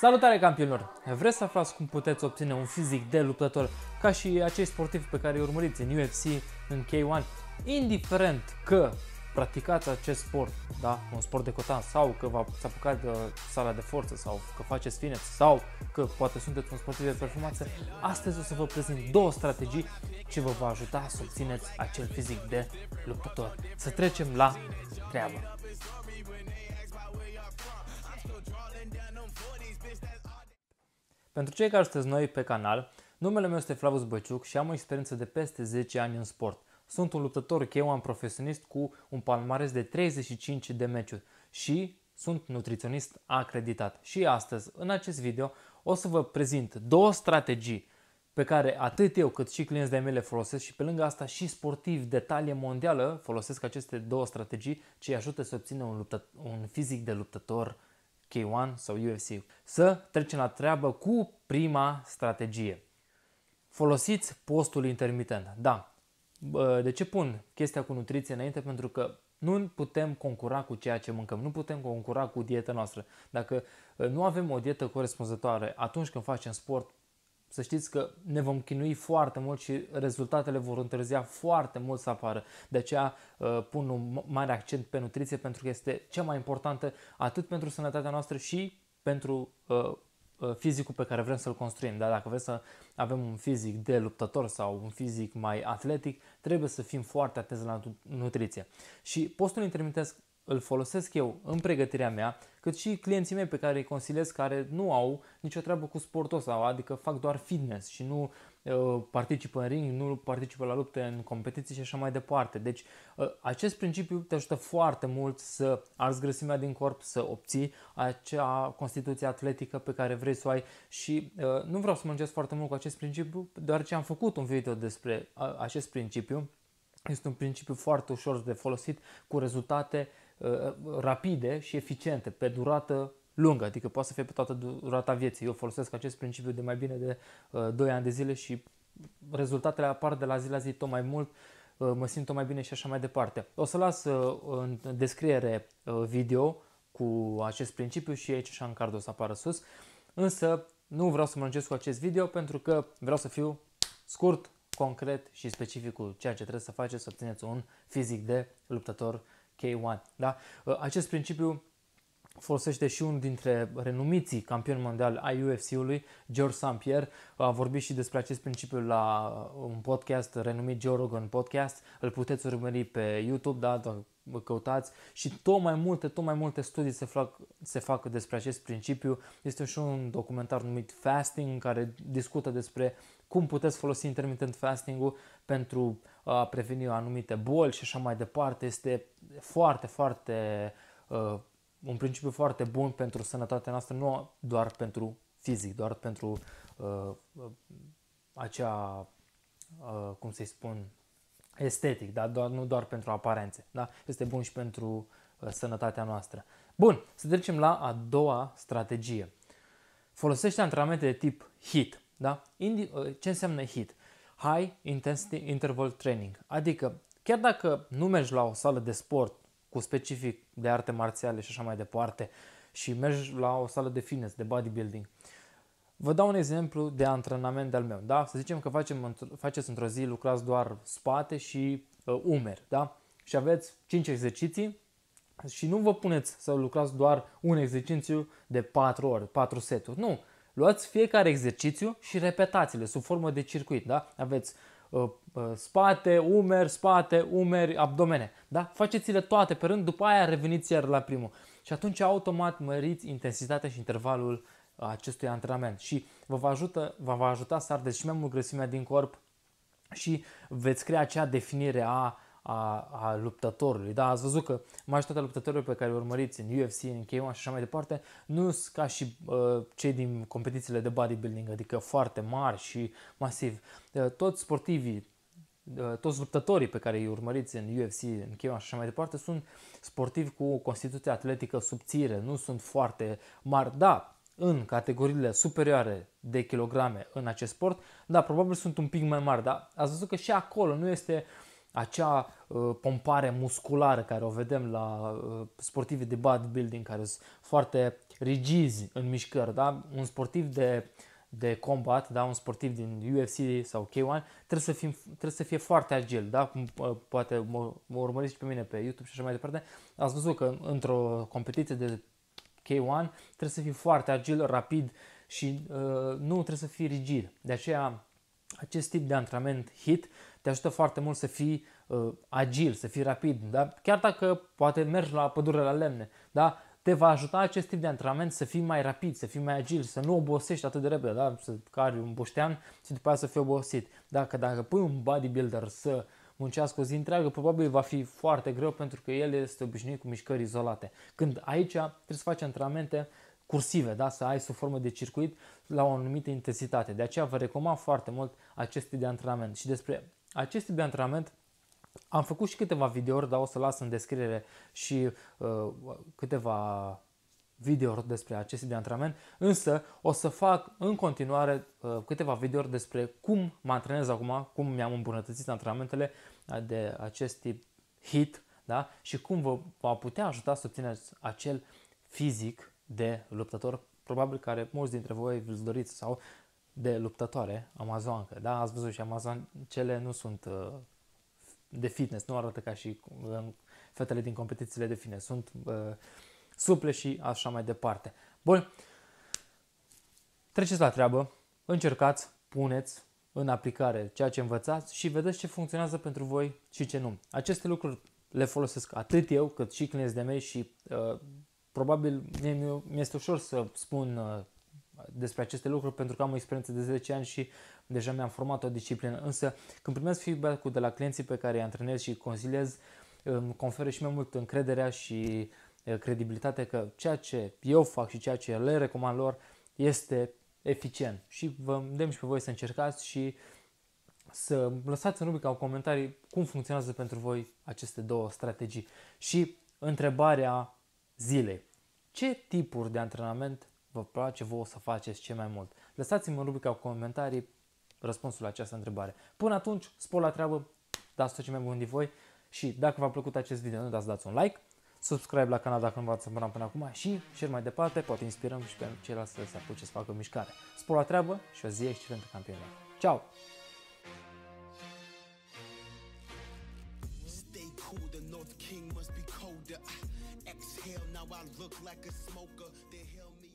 Salutare campionilor! Vreți să aflați cum puteți obține un fizic de luptător ca și acei sportivi pe care îi urmăriți în UFC, în K1, indiferent că practicați acest sport, da? un sport de cotan sau că v-ați apucat de sala de forță sau că faceți fine sau că poate sunteți un sportiv de performanță, astăzi o să vă prezint două strategii ce vă va ajuta să obțineți acel fizic de luptător. Să trecem la treabă. Pentru cei care sunteți noi pe canal, numele meu este Flavus Băciuc și am o experiență de peste 10 ani în sport. Sunt un luptător cheu, am profesionist cu un palmares de 35 de meciuri și sunt nutriționist acreditat. Și astăzi, în acest video, o să vă prezint două strategii pe care atât eu cât și clienții de mei le folosesc și pe lângă asta și sportivi de talie mondială folosesc aceste două strategii ce îi ajută să obțină un, luptă- un fizic de luptător K1 sau UFC. Să trecem la treabă cu prima strategie. Folosiți postul intermitent. Da. De ce pun chestia cu nutriție înainte? Pentru că nu putem concura cu ceea ce mâncăm, nu putem concura cu dieta noastră. Dacă ă, nu avem o dietă corespunzătoare atunci când facem sport, să știți că ne vom chinui foarte mult și rezultatele vor întârzia foarte mult să apară. De aceea uh, pun un mare accent pe nutriție pentru că este cea mai importantă atât pentru sănătatea noastră și pentru uh, uh, fizicul pe care vrem să-l construim. Dar dacă vrem să avem un fizic de luptător sau un fizic mai atletic, trebuie să fim foarte atenți la nutriție. Și postul intermitesc îl folosesc eu în pregătirea mea cât și clienții mei pe care îi consiliez care nu au nicio treabă cu sportul ăsta, adică fac doar fitness și nu uh, participă în ring, nu participă la lupte, în competiții și așa mai departe. Deci uh, acest principiu te ajută foarte mult să arzi grăsimea din corp, să obții acea constituție atletică pe care vrei să o ai și uh, nu vreau să mă foarte mult cu acest principiu, ce am făcut un video despre acest principiu. Este un principiu foarte ușor de folosit, cu rezultate Uh, uh, rapide și eficiente, pe durată lungă, adică poate să fie pe toată durata vieții. Eu folosesc acest principiu de mai bine de uh, 2 ani de zile și rezultatele apar de la zi la zi tot mai mult, uh, mă simt tot mai bine și așa mai departe. O să las uh, în descriere uh, video cu acest principiu și aici așa în card o să apară sus, însă nu vreau să mă lungesc cu acest video pentru că vreau să fiu scurt, concret și specific cu ceea ce trebuie să faceți să obțineți un fizic de luptător K1. Da? Ă, acest principiu folosește și unul dintre renumiții campioni mondiali ai UFC-ului, George St. Pierre. A vorbit și despre acest principiu la un podcast renumit Joe Rogan Podcast. Îl puteți urmări pe YouTube, da? vă căutați și tot mai multe, tot mai multe studii se fac, se fac despre acest principiu. Este și un documentar numit Fasting care discută despre cum puteți folosi intermittent fasting-ul pentru a preveni anumite boli și așa mai departe. Este foarte, foarte uh, un principiu foarte bun pentru sănătatea noastră, nu doar pentru fizic, doar pentru uh, uh acea, uh, cum să-i spun, estetic, da? doar, nu doar pentru aparențe. Da? Este bun și pentru uh, sănătatea noastră. Bun, să trecem la a doua strategie. Folosește antrenamente de tip HIT. Da? Indi- uh, ce înseamnă HIT? High Intensity Interval Training. Adică, chiar dacă nu mergi la o sală de sport cu specific de arte marțiale și așa mai departe și mergi la o sală de fitness, de bodybuilding, uh, Vă dau un exemplu de antrenament de-al meu. Da? Să zicem că facem, faceți într-o zi, lucrați doar spate și uh, umeri. Da? Și aveți 5 exerciții și nu vă puneți să lucrați doar un exercițiu de 4 ori, 4 seturi. Nu. Luați fiecare exercițiu și repetați-le sub formă de circuit. Da? Aveți uh, uh, spate, umeri, spate, umeri, abdomene. Da? Faceți-le toate pe rând, după aia reveniți iar la primul. Și atunci automat măriți intensitatea și intervalul uh, acestui antrenament și vă va, ajută, vă va ajuta să ardeți și mai mult grăsimea din corp și veți crea acea definire a, a, a luptătorului. Da, ați văzut că majoritatea luptătorilor pe care îi urmăriți în UFC, în K1 și așa mai departe, nu sunt ca și uh, cei din competițiile de bodybuilding, adică foarte mari și masivi. Uh, toți sportivii, uh, toți luptătorii pe care îi urmăriți în UFC, în K1 și așa mai departe, sunt sportivi cu o constituție atletică subțire, nu sunt foarte mari. Da, în categoriile superioare de kilograme în acest sport, dar probabil sunt un pic mai mari, dar ați văzut că și acolo nu este acea uh, pompare musculară care o vedem la uh, sportivi de bodybuilding care sunt foarte rigizi în mișcări, da? un sportiv de de combat, da, un sportiv din UFC sau K1, trebuie să, fim, trebuie să fie foarte agil, da, cum uh, poate mă, mă urmăriți și pe mine pe YouTube și așa mai departe. Ați văzut că într-o competiție de trebuie să fii foarte agil, rapid și uh, nu trebuie să fii rigid. De aceea, acest tip de antrenament HIT te ajută foarte mult să fii uh, agil, să fii rapid, da? chiar dacă poate mergi la pădure la lemne, da? te va ajuta acest tip de antrenament să fii mai rapid, să fii mai agil, să nu obosești atât de repede, da? să cari un boștean și după aceea să fii obosit. Dacă, dacă pui un bodybuilder să uh, muncească o zi întreagă, probabil va fi foarte greu pentru că el este obișnuit cu mișcări izolate. Când aici trebuie să faci antrenamente cursive, da? să ai sub formă de circuit la o anumită intensitate. De aceea vă recomand foarte mult acest tip de antrenament. Și despre acest tip de antrenament am făcut și câteva videouri, dar o să las în descriere și uh, câteva video despre acest de antrenament, însă o să fac în continuare uh, câteva video despre cum mă antrenez acum, cum mi-am îmbunătățit antrenamentele uh, de acest tip HIT da? și cum vă va putea ajuta să obțineți acel fizic de luptător, probabil care mulți dintre voi vi doriți sau de luptătoare amazoancă. Da? Ați văzut și amazoancele nu sunt uh, de fitness, nu arată ca și fetele din competițiile de fitness, sunt uh, suple și așa mai departe. Bun, treceți la treabă, încercați, puneți în aplicare ceea ce învățați și vedeți ce funcționează pentru voi și ce nu. Aceste lucruri le folosesc atât eu cât și clienți de mei și uh, probabil mi-este ușor să spun uh, despre aceste lucruri pentru că am o experiență de 10 ani și deja mi-am format o disciplină. Însă când primesc feedback-ul de la clienții pe care îi antrenez și îi consiliez, îmi conferă și mai mult încrederea și credibilitate că ceea ce eu fac și ceea ce le recomand lor este eficient. Și vă îndemn și pe voi să încercați și să lăsați în rubrica în comentarii cum funcționează pentru voi aceste două strategii. Și întrebarea zilei. Ce tipuri de antrenament vă place vouă să faceți ce mai mult? Lăsați-mi în rubrica în comentarii răspunsul la această întrebare. Până atunci, spor la treabă, dați tot ce mai bun din voi și dacă v-a plăcut acest video, nu dați dați un like subscribe la canal dacă nu v-ați abonat până acum și cel mai departe, poate inspirăm și pe ceilalți să se apuce să facă mișcare. Spor la treabă și o zi excelentă campionă. Ciao! Exhale, now I look like a smoker. They me.